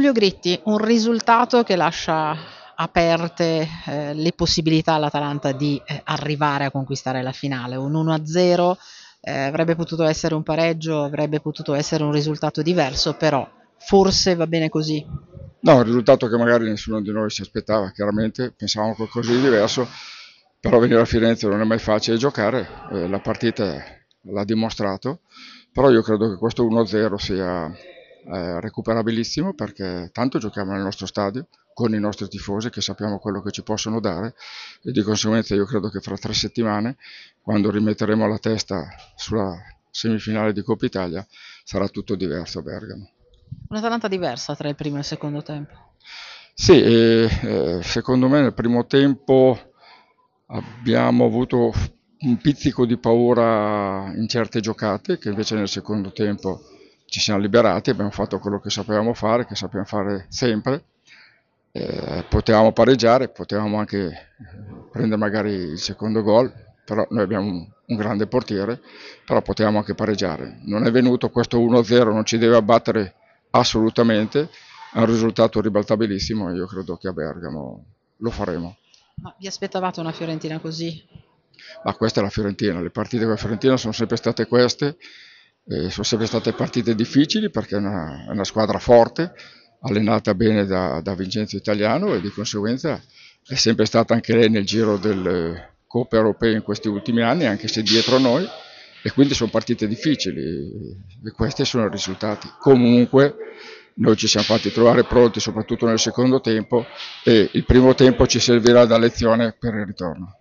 Tullio Gritti, un risultato che lascia aperte eh, le possibilità all'Atalanta di eh, arrivare a conquistare la finale, un 1-0 eh, avrebbe potuto essere un pareggio, avrebbe potuto essere un risultato diverso, però forse va bene così. No, un risultato che magari nessuno di noi si aspettava, chiaramente pensavamo qualcosa di diverso, però venire a Firenze non è mai facile giocare, eh, la partita l'ha dimostrato, però io credo che questo 1-0 sia eh, recuperabilissimo perché tanto giochiamo nel nostro stadio con i nostri tifosi che sappiamo quello che ci possono dare e di conseguenza io credo che fra tre settimane quando rimetteremo la testa sulla semifinale di Coppa Italia sarà tutto diverso a Bergamo. Una Un'Atalanta diversa tra il primo e il secondo tempo? Sì, eh, eh, secondo me nel primo tempo abbiamo avuto un pizzico di paura in certe giocate che invece nel secondo tempo ci siamo liberati, abbiamo fatto quello che sapevamo fare, che sappiamo fare sempre, eh, potevamo pareggiare, potevamo anche prendere magari il secondo gol, però noi abbiamo un, grande portiere, però potevamo anche pareggiare. Non è venuto questo 1-0, non ci deve abbattere assolutamente, è un risultato ribaltabilissimo e io credo che a Bergamo lo faremo. Ma vi aspettavate una Fiorentina così? Ma questa è la Fiorentina, le partite con la Fiorentina sono sempre state queste, e sono sempre state partite difficili perché è una, è una squadra forte, allenata bene da, da, Vincenzo Italiano e di conseguenza è sempre stata anche lei nel giro del eh, Coppa Europea in questi ultimi anni, anche se dietro noi, e quindi sono partite difficili e questi sono i risultati. Comunque noi ci siamo fatti trovare pronti soprattutto nel secondo tempo e il primo tempo ci servirà da lezione per il ritorno.